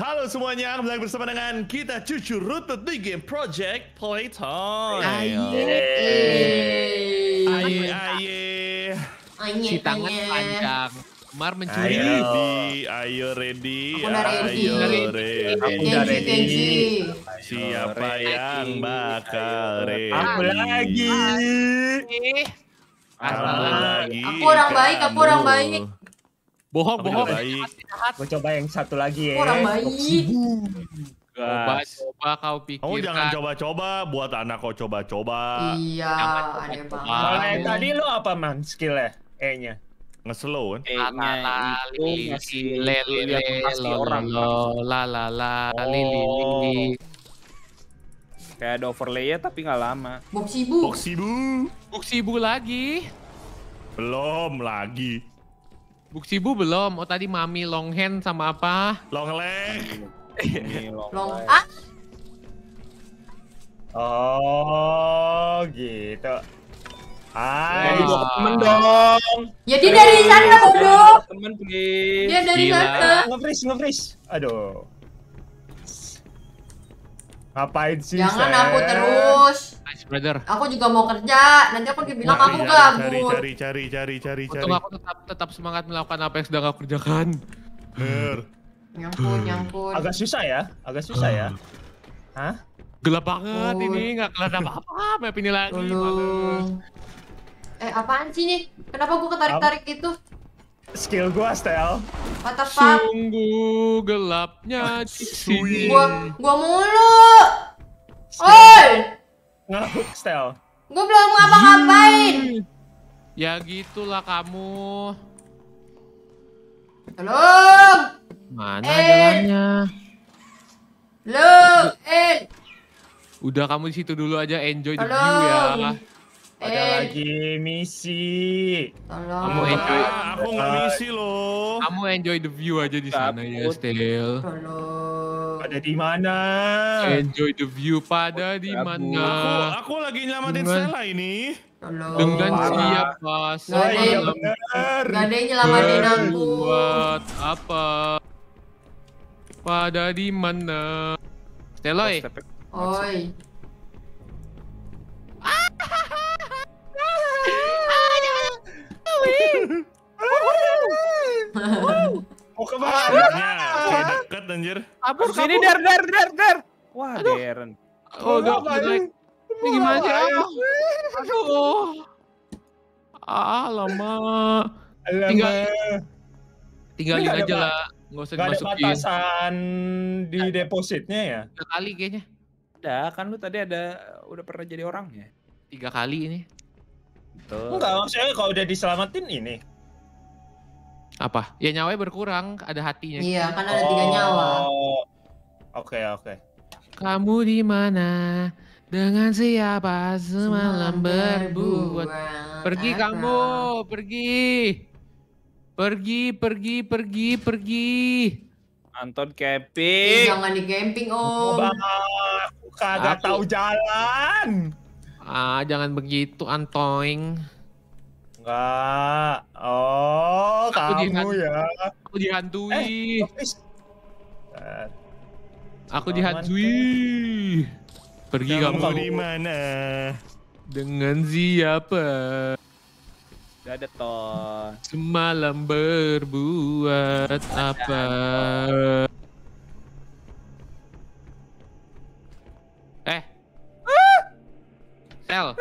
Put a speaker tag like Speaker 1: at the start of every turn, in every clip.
Speaker 1: Halo semuanya, kembali bersama dengan kita cucu rutut di game Project Playtime. Aye. Aye, aye. si tangan panjang. Mar mencuri. Ayo, ready. ayo ready. Aku ready. Ayo ready. Aku udah ready. Siapa ready. yang bakal ready? Aku lagi. Aku lagi. Aku orang baik, aku orang baik. Bohong, bohong. Gue coba yang satu lagi ya. Orang baik. Coba, coba kau pikir. Kamu jangan coba-coba, buat anak kau coba-coba. Iya, aneh banget. Kalau yang tadi lo apa man skillnya? E-nya. Ngeslow kan? E-nya nah, nah, nah, itu ngeslow lele orang. La la la lili. Oh. Kayak ada overlay ya tapi nggak lama. Boxibu. Boxibu. Boxibu lagi. Belum lagi. Buksibu belum. Oh tadi Mami long hand sama apa? Long leg. long, leg. Ah. Oh gitu. Hai, oh. temen dong. Ya dia dari sana bodoh. Temen please. Dia dari sana. Nge-freeze, nge-freeze. Aduh. Ngapain sih? Jangan aku terus. brother. Aku juga mau kerja. Nanti aku dibilang iya, aku iya, gabut. Iya, cari cari cari cari cari cari. Untung aku tetap tetap semangat melakukan apa yang sedang aku kerjakan. Ber. Nyampun, nyampun. Agak susah ya. Agak susah ya. Hah? Gelap banget ini, nggak kelihatan apa-apa map ini lagi. Malu. Eh, apaan sih nih? Kenapa gua ketarik-tarik itu? skill gua stel. What the Sungguh gelapnya di Gua gua mulu. Oi. Ngahook stel. Gua belum ngapa-ngapain. Ya gitulah kamu. Halo. Mana eh. jalannya? Lo, eh. Udah kamu di situ dulu aja enjoy the view ya. Ada eh. lagi misi. Tolong. Kamu enjoy. Ah, aku nggak misi loh. Kamu enjoy the view aja di sana ya, Stel. Tolong. Ada di mana? Enjoy the view pada di mana? Aku, aku lagi nyelamatin Stella ini. Tolong. Dengan siapa? Saya Gak ada yang nyelamatin aku. Buat apa? Pada di mana? Stella. Eh. Oi. Ah! Wih. Mau ke mana? Iya, kayak deket anjir. Kabur, Sini der der der der. Wah, Aduh. Deren. Oh, gak jelek. Ini gimana sih? Aduh. Alamak. Ah. Ah, Tinggal tinggalin aja lah. Gak usah dimasukin. Gak ada batasan di depositnya ya? Tiga kali kayaknya. Udah, kan lu tadi ada udah pernah jadi orangnya. Tiga kali ini. Betul. Gitu. Enggak, maksudnya kalau udah diselamatin ini. Apa? Ya nyawanya berkurang, ada hatinya. Iya, gitu. kan ada tiga nyawa. Oh, oke, oke. Kamu di mana? Dengan siapa semalam berbuat? Pergi kamu, pergi. Pergi, pergi, pergi, pergi. Anton eh, camping. Eh, jangan di camping, Om. Bang, aku kagak tahu jalan. Ah, jangan begitu antoing. Enggak. Oh, aku kamu ya. Aku dihantui. Eh, eh. aku dihantui. Pergi kamu. kamu. di mana? Dengan siapa? Gak ada toh. Semalam berbuat apa? L,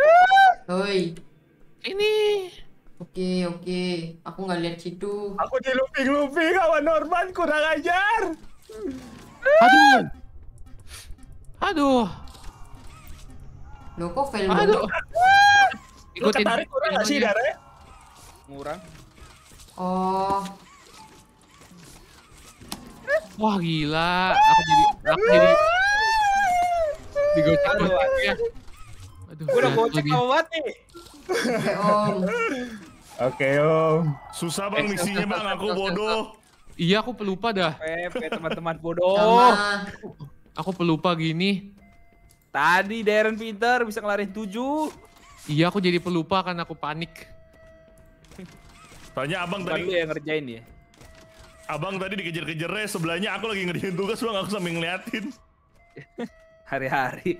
Speaker 1: Hoi. Ini. Oke, oke. Aku nggak lihat situ. Aku di looping-looping kawan Norman kurang ajar. Aduh. Aduh. Lo kok fail Aduh. Ikutin. Lu kurang nggak sih darah. Ngurang. Oh. Wah gila, aku jadi aku jadi digocek ya. Aduh, gue udah gocek mau mati, Oke om. Susah bang eh, misinya bang, aku bodoh. Iya aku pelupa dah. Pepe teman-teman bodoh. Aku pelupa gini. Tadi Darren Peter bisa ngelarin tujuh, Iya aku jadi pelupa karena aku panik. Tanya abang Bukan tadi. yang ngerjain ya. Abang tadi dikejar kejar ya sebelahnya aku lagi ngerjain tugas bang aku sambil ngeliatin. Hari-hari.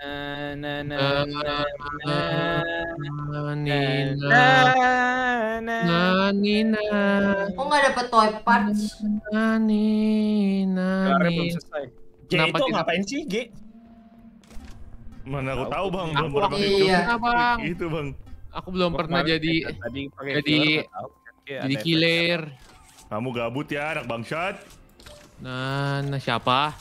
Speaker 1: na na Kok nggak dapet toy parts? G itu ngapain sih G? Mana aku tahu bang, belum pernah itu. Iya, itu bang. Aku belum pernah jadi jadi jadi killer. Kamu gabut ya anak bangsat. Nah, nah siapa?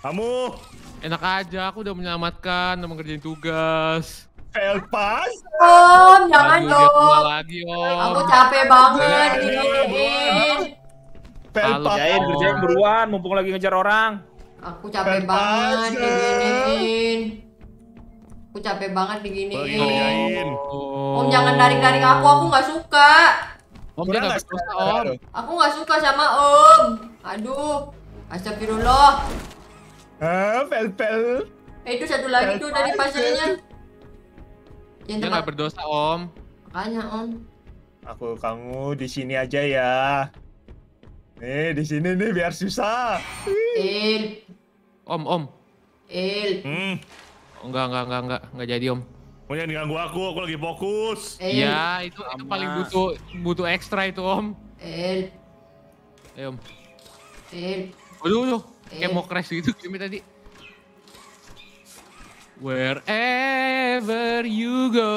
Speaker 1: Kamu. Enak aja, aku udah menyelamatkan, udah mengerjain tugas. Elpas. Om, jangan dong. lagi, Om. Aku capek banget. Pelpas. Kerjain, kerjain buruan, mumpung lagi ngejar orang. Aku capek banget diginiin. Aku capek banget diginiin. Om jangan narik-narik aku, aku nggak suka. Om dia nggak suka Om. Aku nggak suka sama Om. Aduh, astagfirullah. Ah, pel pel. Eh, itu satu lagi tuh dari pasirnya Yang Dia nggak berdosa om. Makanya om. Aku kamu di sini aja ya. Nih di sini nih biar susah. Il. Om om. Il. Hmm. Oh, enggak enggak enggak enggak enggak jadi om. Oh, jangan ganggu aku, aku lagi fokus. Eh, iya, itu, itu paling butuh butuh ekstra itu om. El. Ayo om. El. Aduh, aduh. Kayak eh. mau crash gitu game tadi. Wherever you go,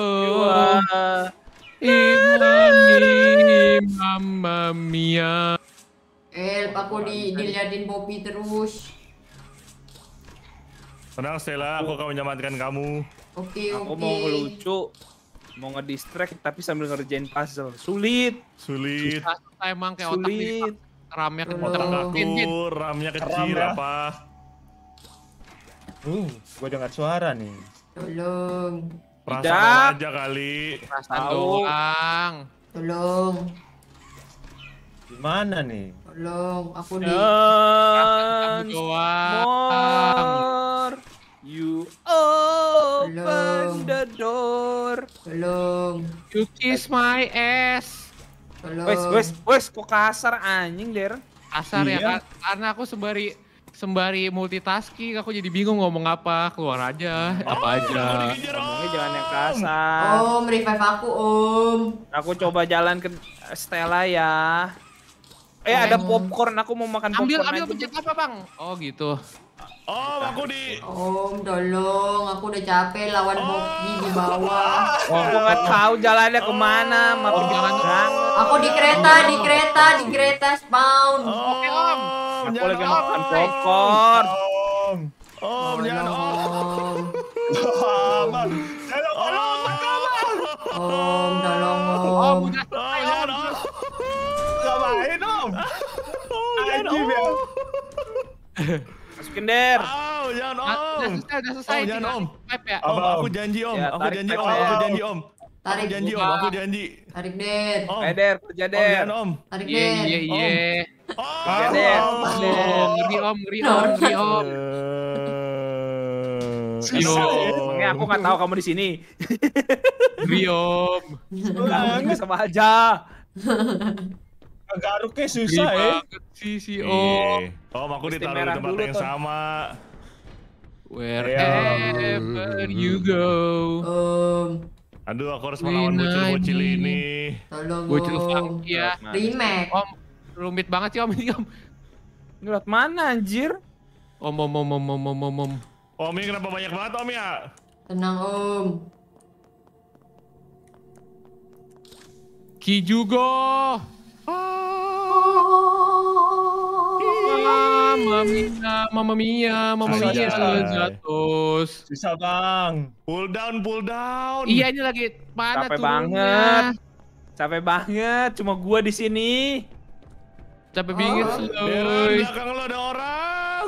Speaker 1: you are mamma mia. El, eh, aku di diliatin Bobby terus. Tenang Stella, aku akan menyelamatkan kamu. Oke, okay, oke. Aku mau ngelucu, mau ngedistract tapi sambil ngerjain puzzle. Sulit. Sulit. Susah, susah emang kayak Sulit. otak ramnya ke motor aku, ramnya kecil Ram ya. apa? Uh, gua dengar suara nih. Tolong. Perasaan Tidak. aja kali. Perasaan doang. Tolong. Gimana nih? Tolong, aku di. Perasaan doang. More. You open Tolong. the door. Tolong. You kiss my ass. Wes, wes, wes, kok kasar anjing, Der? Kasar ya, iya. ya, karena aku sembari sembari multitasking aku jadi bingung ngomong apa keluar aja oh, apa aja ngomongnya jalan yang kasar om revive aku om aku coba jalan ke Stella ya eh ada popcorn aku mau makan ambil popcorn ambil ambil pencet apa bang oh gitu Om, aku di... Om, tolong. Aku udah capek lawan oh. Boki di bawah. Oh, aku nggak tahu jalannya kemana. Mau oh. jalan Aku di kereta, di kereta, di kereta spawn. Oke, Om. Aku lagi makan popcorn. Om, Om, jangan Om. Aman. oh, om, tolong. Om, tolong, Om. Om, tolong, Om. Ngapain, Om? Anjir, Om. Masukin der. Oh, jangan ya, om. Sudah ah, selesai, sudah selesai. Oh, jangan om. Ya. ya. Om, aku janji om. Ya, aku janji om. Aku ya, janji om. Tarik janji om, aku janji. Tarik der. Om. Eh der, kerja der. Om, om. Tarik der. Iya, iya, iya. Kerja der. Ngeri om, ngeri om, ngeri om. Rio. Eh. Makanya aku nggak tahu kamu di sini. Rio. Kamu juga sama aja. Garuknya susah ya. Si si oh. Oh, aku ditaruh di tempat yang sama. Wherever iya. you go. Aduh, aku harus melawan bocil-bocil ini. Tolong. Bocil fuck ya. Remake. Om, rumit banget sih om ini om. Ngelot mana anjir? Om om om om om om om om. Om ini kenapa banyak banget om ya? Tenang om. Kijugo. Mamma mia, mamma mia, mamma mia, jatuh. Bisa bang. Pull down, pull down. Iya ini lagi panas Capek banget. Capek banget, cuma gua di sini. Capek banget. oh, ah, belakang lo ada orang.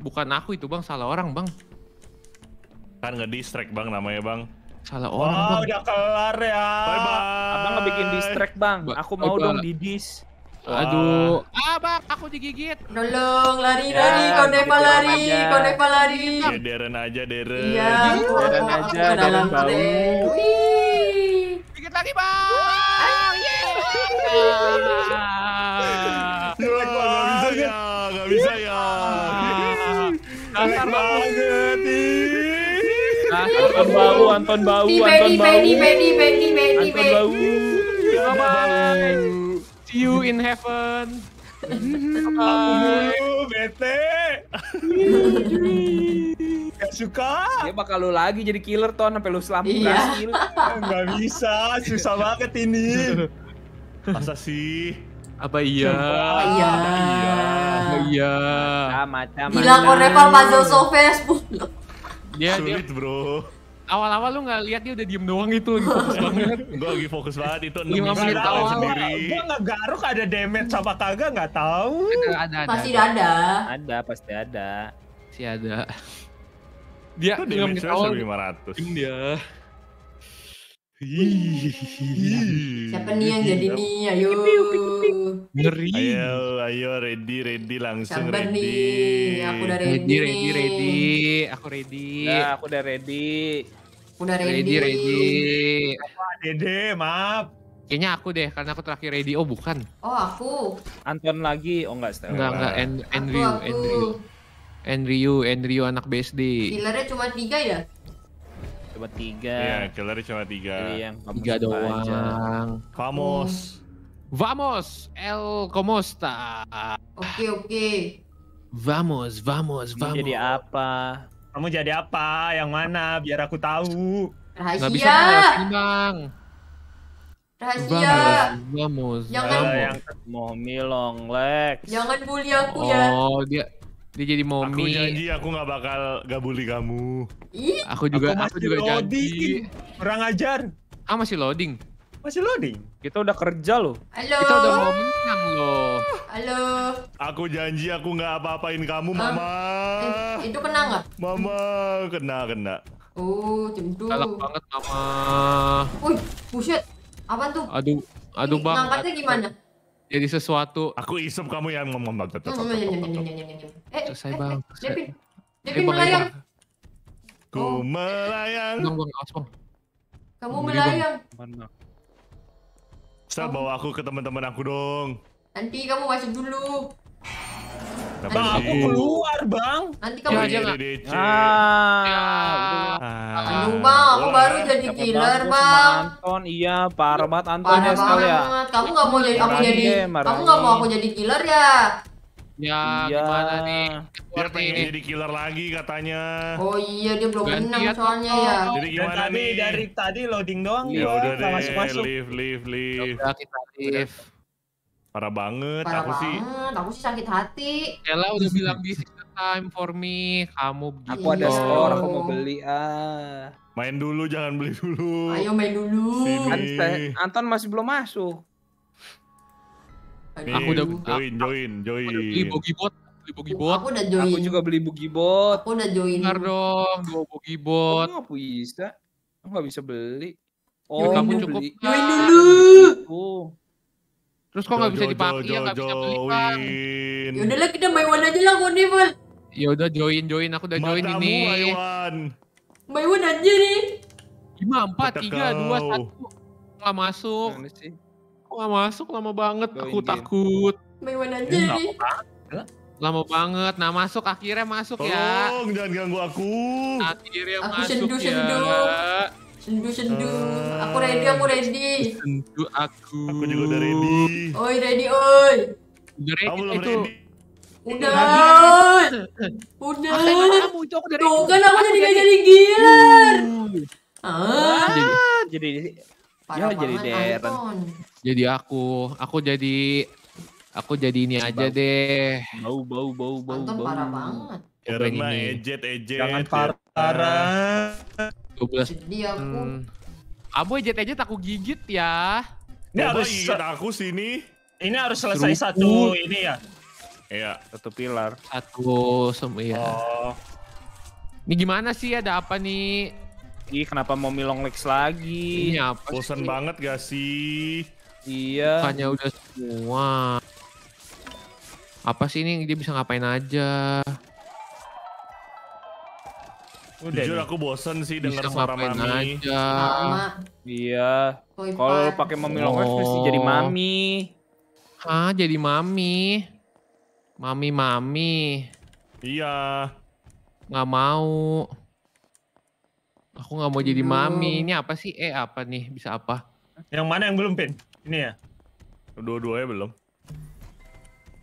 Speaker 1: Bukan aku itu bang, salah orang bang. Kan nggak distract bang namanya bang. Salah orang. udah kelar ya. Bye, bang. Abang ngebikin distract, Bang. Ba aku mau dong dong didis. Aduh. Ah, Bang, aku digigit. Nolong, lari, ya, lari, kau Deva lari, kau Deva lari. Ya, Deren aja, Deren. Iya, Deren aja, Deren bau. Wih. Digigit lagi, Bang. Oh, yeah. Anton Bau, Anton Bau, Anton Bau. Benny, Benny, Benny, Benny, Anton Bau. Bye bye. See you in heaven. Mm-hmm. bete. Gak suka. Dia bakal lu lagi jadi killer ton sampai lu selamat iya. nggak Gak bisa, susah banget ini. Masa sih? Apa iya? Apa iya? iya? Apa iya? Macam-macam. Gila, Korneval Puzzle Sofes 10. Sulit, bro awal-awal lu nggak lihat dia udah diem doang itu lagi fokus banget. gue lagi fokus banget itu enam menit awal sendiri. Gue garuk ada damage sama kagak nggak tahu. Ada, ada, ada, pasti ada. ada. pasti ada. Si ada. Dia itu damage awal, ratus Dia. Siapa nih yang jadi nih? Ayo. Ngeri. Ayo, ayo ready, ready langsung Sabar ready. Nih. Aku udah ready. Ready, ready, ready. Aku ready. Nah, aku udah ready. Udah ready. Ready, ready. Apa, Dede, maaf. Kayaknya aku deh, karena aku terakhir ready. Oh, bukan. Oh, aku. Anton lagi. Oh, enggak, Stella. Enggak, enggak. And, Andrew, aku, aku. Andrew. Andrew, Andrew anak BSD. Killernya cuma tiga ya? Coba tiga. Iya, yeah, killer cuma tiga. Iya, tiga doang. Aja. Vamos. Hmm. Vamos, El Comosta. Oke, okay, oke. Okay. Vamos, vamos, vamos. Kamu Jadi apa? Kamu jadi apa? Yang mana? Biar aku tahu. Rahasia. Gak bisa ngelasin, Bang. Rahasia. Vamos, vamos. Jangan. Yang... Mau milong, Lex. Jangan bully aku oh, ya. Oh, dia dia jadi momi. Aku janji aku gak bakal bully kamu. Ih, aku juga aku, aku juga loading. janji. Kurang ajar. Ah masih loading. Masih loading. Kita udah kerja loh. Halo. Kita udah mau menang loh. Halo. Aku janji aku gak apa-apain kamu, Hah? Mama. Eh, itu kena gak? Mama, kena kena. Oh, cemtu. Galak banget, Mama. Wih, buset. Apa tuh? Aduh, aduh, Bang. Ngangkatnya gimana? jadi sesuatu. Aku isep kamu yang ngomong eh, eh, banget. Eh, selesai bang. Devin, Devin melayang. Ku oh. melayang. Kamu melayang. Mana? bawa aku ke teman-teman aku dong. Nanti kamu masuk dulu. Bang, aku keluar, Bang. Nanti iya, kamu aja iya, nggak. Iya, ah. Aduh, ya, ah. Bang, aku baru jadi killer, Bang. Anton, iya, parah banget Anton ya sekali ya. Kamu nggak mau jadi aku jadi kamu nggak mau aku jadi killer ya? Ya, iya. gimana nih? Dia pengen ini. jadi killer lagi katanya. Oh iya, dia belum Ganti menang ya, soalnya oh. ya. Jadi gimana Dan tadi, nih? Dari tadi loading doang. Ya, ya udah deh, masuk-masuk. Leave, leave, leave. Ya, kita leave parah banget parah aku banget. sih aku sih sakit hati Ella udah bilang this is the time for me kamu begitu aku ada gitu. store aku mau beli ah main dulu jangan beli dulu ayo main dulu Sini. Eh, Anton masih belum masuk Nih, aku udah join join join beli bogi bot beli bogi aku udah join aku juga beli bogi bot aku udah join ntar dong dua bogi bot aku nggak bisa aku nggak bisa beli oh kamu dulu. Iya, cukup join dulu Terus kok nggak bisa dipakai ya nggak bisa beli Ya Yaudah lah kita main one aja lah nih Iwan. Ya udah join join aku udah join Matamu, ini. Main one aja nih. Lima empat tiga dua satu nggak masuk. Kok nggak masuk lama banget aku takut. Main one aja nih. Lama banget. Nah masuk akhirnya masuk Tolong, ya. Tolong jangan ganggu aku. Akhirnya aku masuk sendu, ya. Sendu. Sendu sendu, uh, aku ah, ready, aku ready. Sendu aku. Aku juga udah ready. Oi ready, oi. Udah ready Kamu itu. Ready. Udah. Udah. Udah. Kamu itu aku udah udah Tuh kan aku jadi gak jadi udah ah. ah. Jadi jadi ya jadi Darren. Jadi aku, aku jadi aku jadi ini aja deh. Bau bau bau bau bau. parah banget. Karena ejet ejet. Jangan parah. 12. Jadi aku. Hmm. Aboy jet aja takut aku gigit ya. Ini Aboy, harus ingat aku sini. Ini harus selesai Serupu. satu ini ya. Iya, satu pilar. Satu semuanya. ya. Oh. Ini gimana sih ada apa nih? Ih, kenapa mau milong legs lagi? Ini apa Bosan banget gak sih? Iya. Hanya udah semua. Apa sih ini dia bisa ngapain aja? Udah Jujur nih. aku bosen sih denger suara mami. Aja. Iya. Kalau pakai mami oh. longwave pasti jadi mami. Ah, jadi mami. Mami-mami. Iya. Gak mau. Aku gak mau jadi mami. Ini apa sih? Eh, apa nih? Bisa apa? Yang mana yang belum, Pin? Ini ya? Dua-duanya belum.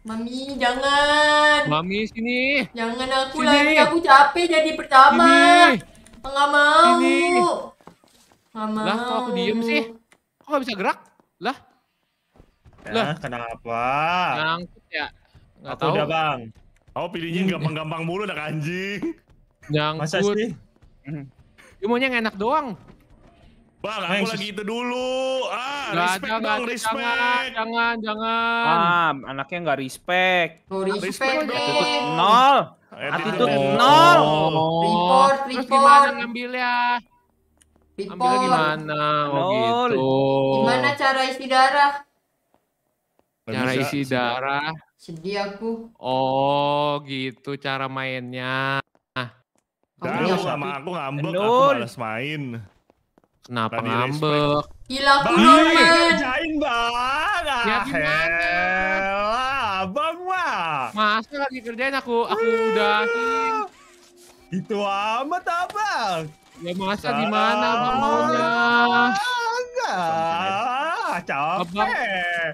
Speaker 1: Mami, jangan. Mami, sini. Jangan aku sini. lagi, aku capek jadi pertama.
Speaker 2: Enggak mau.
Speaker 1: Enggak mau. Lah, kok aku diem sih? Kok nggak bisa gerak? Lah. Ya, lah. kenapa? Nangkut ya. Nggak tahu. udah, Bang. Kau oh, pilihnya iya. gampang-gampang mulu, anak anjing. Nyangkut. Masa sih? Cuma yang enak doang. Bang, aku lagi itu dulu. Ah, gak respect ada, dong, respect. Jangan, jangan, jangan. Ah, anaknya nggak respect. Oh, respect, respect dong. Attitude nol. Attitude oh. Ya? oh. nol. Report, report. Terus gimana ngambilnya? Report. Ambil gimana? Oh, gitu. Gimana cara isi darah? Cara isi darah? Sedih aku. Oh, gitu cara mainnya. Nah, aku sama aku ngambek, aku malas main. Kenapa Bani ngambek? Gila aku Jain bang.
Speaker 2: Ya gimana?
Speaker 1: Abang mah. Masa lagi kerjain aku? Aku udah. Itu amat abang. Ya masa di mana abang maunya? Enggak. Capek.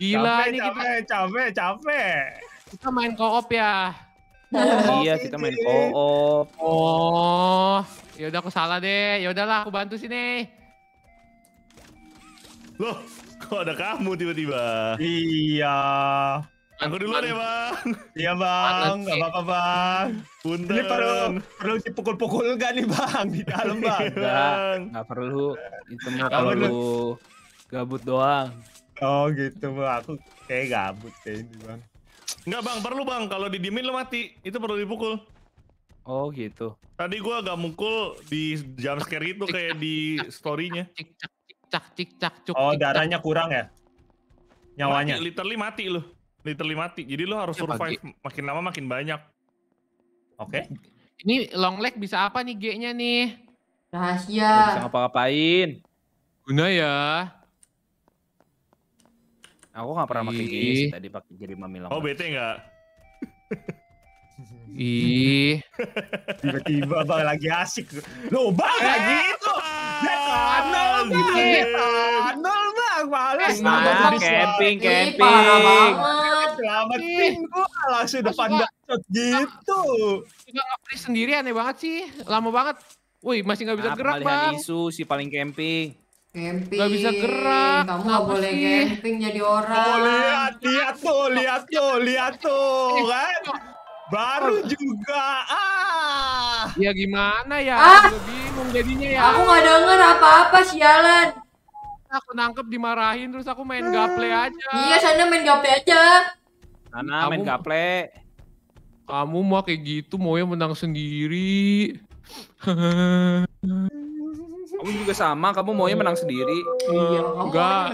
Speaker 2: Gila capek, ini capek,
Speaker 1: kita. Capek, capek. Kita main co-op ya. Oh, iya, kita main co-op. Oh. Ya udah aku salah deh. Ya udahlah aku bantu sini. Loh, kok ada kamu tiba-tiba? Iya. Aku dulu deh ya, bang. Iya bang, Enggak apa-apa bang. Punten. Ini perlu perlu dipukul-pukul enggak nih bang di dalam bang? Enggak, iya, nggak perlu. Itu mah lu gabut doang. Oh gitu bang, aku kayak gabut deh ini bang. Enggak, bang, perlu bang. Kalau didimin lo mati, itu perlu dipukul. Oh gitu. Tadi gua agak mukul di jam scare itu kayak di storynya. nya cak cak cuk. Oh, darahnya kurang ya? Nyawanya. Mati, literally mati lu. Literally mati. Jadi lo harus iya, survive makin lama makin banyak. Oke. Okay. Ini long leg bisa apa nih G-nya nih? Rahasia. bisa ngapa-ngapain. Guna ya. Aku nggak pernah pakai G sih tadi pakai jadi mami Oh, bete nggak? Ih. Tiba-tiba bang lagi asik. Lo bang eh, gitu. Ya kanal Ya Kanal bang males. Nah, camping camping. Parah banget. Selamatin gua langsung depan bacot gitu. Juga ngapri sendiri aneh banget sih. Lama banget. Wih, masih nggak bisa gerak, Bang. isu si paling camping. Camping. Gak bisa gerak. Kamu gak boleh camping jadi orang. Oh, lihat, lihat tuh, lihat tuh, lihat tuh, eh, kan. Baru juga. Ah. Ya gimana ya? Ah. Aku bingung jadinya ya. Aku nggak denger apa-apa sialan. Aku nangkep dimarahin terus aku main gaple aja. Iya, sana main gaple aja. Sana Kamu... main gaple. Kamu mau kayak gitu mau yang menang sendiri. kamu juga sama, kamu maunya menang sendiri. Iya, enggak,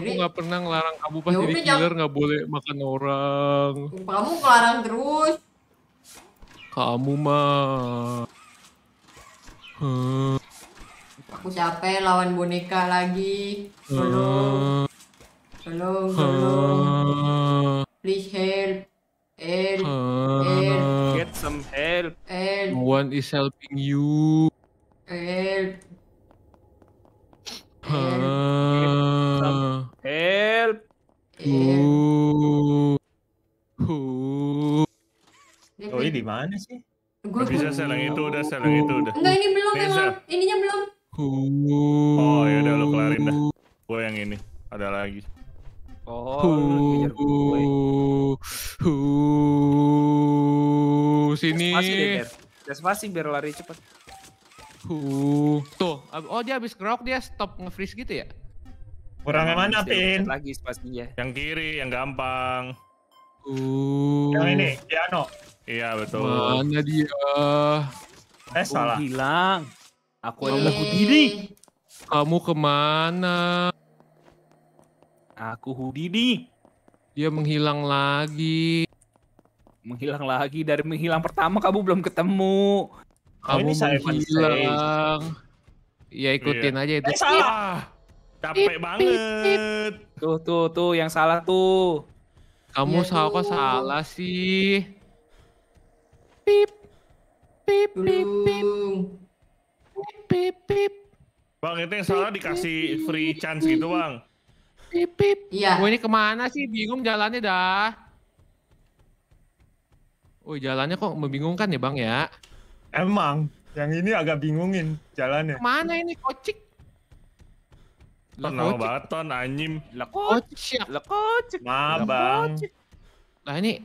Speaker 1: Aku nggak pernah ngelarang kamu pas ya jadi killer nggak boleh makan orang. Kamu ngelarang terus. Kamu mah. Hmm. Aku capek lawan boneka lagi. Tolong. Tolong, tolong. Hmm. Please help. Help. Hmm. Help. Get some help. Help. No one is helping you. Help. Hmm. Help. Help. help. help. help. di mana sih? Gue bisa selang itu udah selang itu udah. Enggak ini belum ini yang ininya belum. Oh ya udah lo kelarin dah. Gue yang ini ada lagi. Oh, hu, ya. hu, sini. Spasi biar lari cepat. Hu, tuh. Oh dia habis ngerok dia stop nge-freeze gitu ya? Kurang yang nah, mana, Pin? Lagi spasinya. Yang kiri, yang gampang. Uh. Yang ini, piano. Iya betul. Mana dia? Eh aku salah. Hilang. Aku ada oh. aku diri. Kamu kemana? Aku Houdini. Dia menghilang lagi. Menghilang lagi dari menghilang pertama kamu belum ketemu. Oh, kamu oh, menghilang. Ya ikutin iya. aja itu. Eh, salah. Capek banget. Tuh tuh tuh yang salah tuh. Kamu ya, salah kok salah sih? pip pip pip pip pip pip Bang itu yang salah dikasih free chance gitu bang Pip pip Iya Gue ini kemana sih bingung jalannya dah Woi jalannya kok membingungkan ya bang ya Emang yang ini agak bingungin jalannya Mana ini kocik Lah kocik banget anjim Lah kocik Lah kocik Nah bang Lah ini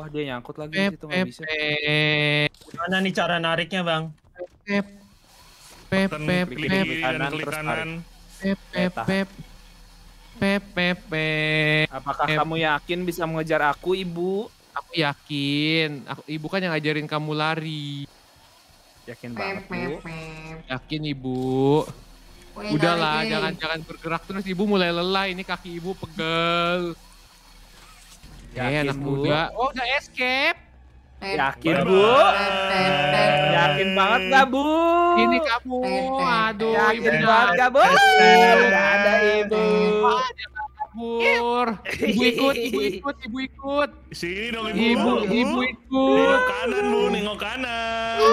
Speaker 1: Wah dia nyangkut lagi pep, itu nggak bisa. Gimana nih cara nariknya bang? Pep
Speaker 2: pep pep pep kanan kanan.
Speaker 1: Pep pep pep pep pep pep. Apakah pep. kamu yakin bisa mengejar aku ibu? Aku yakin. Aku, ibu kan yang ngajarin kamu lari. Yakin banget pep. Yakin ibu. Udahlah, jangan-jangan bergerak terus ibu mulai lelah. Ini kaki ibu pegel. Ya, anak bu. muda. Oh, udah escape. Yakin bu? Yakin banget gak bu? Ini kamu, aduh. Yakin ibu banget gak bu? Gak ada ibu. Kabur. Ibu ikut, ibu ikut, ibu ikut. Sini dong ibu. Ibu, ibu ikut. Nengok kanan bu, nengok kanan.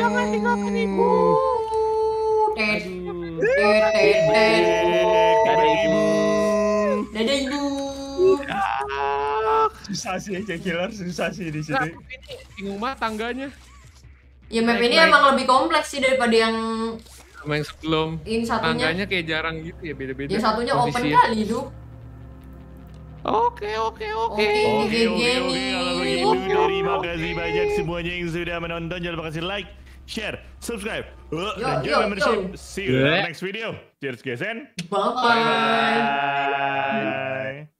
Speaker 1: Jangan tinggalkan ibu. Dadah ibu. ibu. Susah sih aja killer, susah sih di sini. Bingung nah, banget tangganya. Ya map ini emang lebih kompleks sih daripada yang sama yang sebelum. Ini satunya tangganya kayak jarang gitu ya beda-beda. Ya satunya open kali hidup. Oke oke oke. Oke oke. Terima kasih banyak semuanya yang sudah menonton. Jangan lupa kasih like, share, subscribe, eh, yo, dan juga membership. Yo. See you in the eh. next video. Cheers guys and bye. bye.